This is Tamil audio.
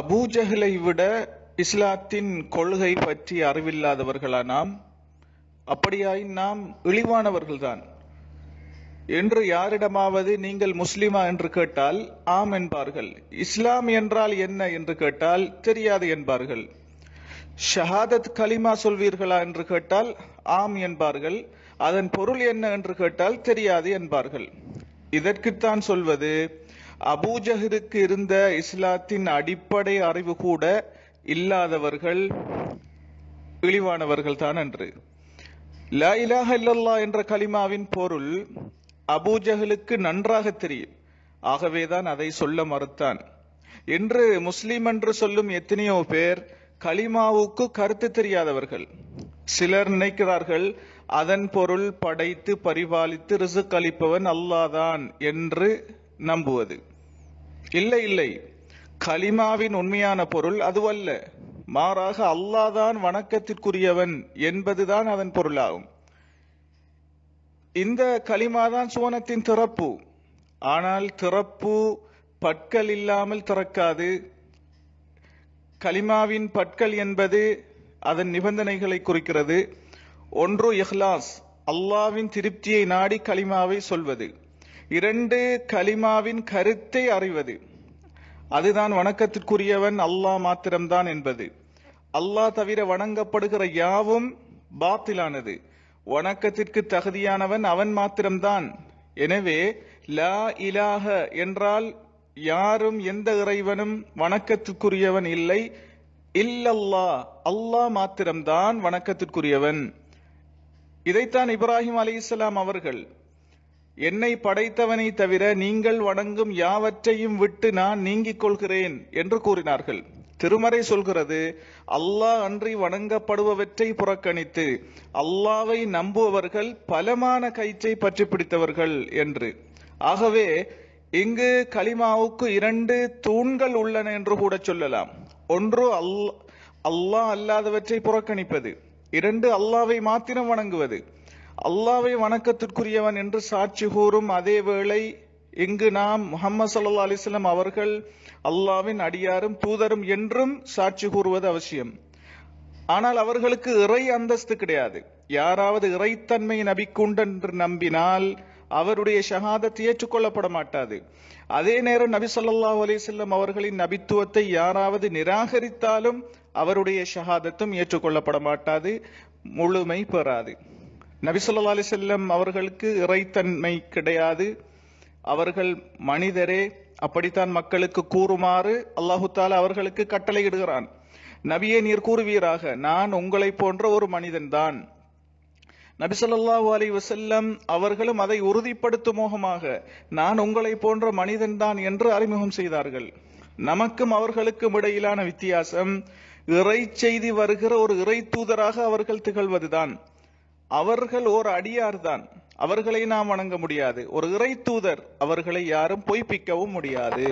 அபூஜகளை விட இஸ்லாத்தின் கொள்கை பற்றி அறிவில்லாதவர்களா நாம் அப்படியாய் நாம் இழிவானவர்கள்தான் என்று யாரிடமாவது நீங்கள் முஸ்லிமா என்று கேட்டால் ஆம் என்பார்கள் இஸ்லாம் என்றால் என்ன என்று கேட்டால் தெரியாது என்பார்கள் ஷஹாதத் கலிமா சொல்வீர்களா என்று கேட்டால் ஆம் என்பார்கள் அதன் பொருள் என்ன என்று கேட்டால் தெரியாது என்பார்கள் இதற்குத்தான் சொல்வது அபூஜகருக்கு இருந்த இஸ்லாத்தின் அடிப்படை அறிவு கூட இல்லாதவர்கள் இழிவானவர்கள் தான் என்று லா இல்லல்லா என்ற கலிமாவின் பொருள் அபூஜகலுக்கு நன்றாக தெரியும் ஆகவேதான் அதை சொல்ல மறுத்தான் என்று முஸ்லிம் என்று சொல்லும் எத்தனையோ பேர் கலிமாவுக்கு கருத்து தெரியாதவர்கள் சிலர் நினைக்கிறார்கள் அதன் பொருள் படைத்து பரிபாலித்து ரிசுக் அளிப்பவன் அல்லாதான் என்று நம்புவது இல்லை இல்லை கலிமாவின் உண்மையான பொருள் அதுவல்ல மாறாக அல்லாதான் வணக்கத்திற்குரியவன் என்பதுதான் அதன் பொருளாகும் இந்த கலிமாதான் சுவனத்தின் திறப்பு ஆனால் திறப்பு பட்கள் இல்லாமல் திறக்காது கலிமாவின் பட்கள் என்பது அதன் நிபந்தனைகளை குறிக்கிறது ஒன்று இஹ்லாஸ் அல்லாவின் திருப்தியை நாடி கலிமாவை சொல்வது இரண்டு கலிமாவின் கருத்தை அறிவது அதுதான் வணக்கத்திற்குரியவன் அல்லாஹ் மாத்திரம்தான் என்பது அல்லாஹ் தவிர வணங்கப்படுகிற யாவும் பாத்திலானது வணக்கத்திற்கு தகுதியானவன் அவன் மாத்திரம்தான் எனவே லா இலாக என்றால் யாரும் எந்த இறைவனும் வணக்கத்திற்குரியவன் இல்லை இல்லல்லா அல்லாஹ் மாத்திரம்தான் வணக்கத்திற்குரியவன் இதைத்தான் இப்ராஹிம் அலி அவர்கள் என்னை படைத்தவனை தவிர நீங்கள் வணங்கும் யாவற்றையும் விட்டு நான் நீங்கிக் கொள்கிறேன் என்று கூறினார்கள் திருமறை சொல்கிறது அல்லாஹ் அன்றி வணங்கப்படுபவற்றை புறக்கணித்து அல்லாவை நம்புவவர்கள் பலமான கயிற்றை பற்றி பிடித்தவர்கள் என்று ஆகவே இங்கு கலிமாவுக்கு இரண்டு தூண்கள் உள்ளன என்று கூட சொல்லலாம் ஒன்று அல் அல்லாஹ் அல்லாதவற்றை புறக்கணிப்பது இரண்டு அல்லாவை மாத்திரம் வணங்குவது அல்லாவை வணக்கத்திற்குரியவன் என்று சாட்சி கூறும் அதே வேளை இங்கு நாம் முகமது சல்லா அலிஸ்லாம் அவர்கள் அல்லாவின் அடியாரும் தூதரும் என்றும் சாட்சி கூறுவது அவசியம் ஆனால் அவர்களுக்கு இறை அந்தஸ்து கிடையாது யாராவது இறைத்தன்மை நபிக்குண்டு என்று நம்பினால் அவருடைய ஷஹாதத் ஏற்றுக்கொள்ளப்பட மாட்டாது அதே நேரம் நபி சொல்லாஹ் அலிசல்லம் அவர்களின் நபித்துவத்தை யாராவது நிராகரித்தாலும் அவருடைய ஷகாதத்தும் ஏற்றுக்கொள்ளப்பட மாட்டாது முழுமை பெறாது அலி செல்லம் அவர்களுக்கு இறைத்தன்மை கிடையாது அவர்கள் மனிதரே அப்படித்தான் மக்களுக்கு கூறுமாறு அல்லாஹு தாலா அவர்களுக்கு கட்டளையிடுகிறான் நபியே நீர் கூறுவீராக நான் உங்களை போன்ற ஒரு மனிதன்தான் நபிசல்லாஹு அலி வசல்லம் அவர்களும் அதை உறுதிப்படுத்தும் மோகமாக நான் உங்களை போன்ற மனிதன்தான் என்று அறிமுகம் செய்தார்கள் நமக்கும் அவர்களுக்கும் இடையிலான வித்தியாசம் இறை செய்தி வருகிற ஒரு இறை தூதராக அவர்கள் திகழ்வதுதான் அவர்கள் ஓர் அடியார்தான் அவர்களை நாம் வணங்க முடியாது ஒரு இறை தூதர் அவர்களை யாரும் பொய்ப்பிக்கவும் முடியாது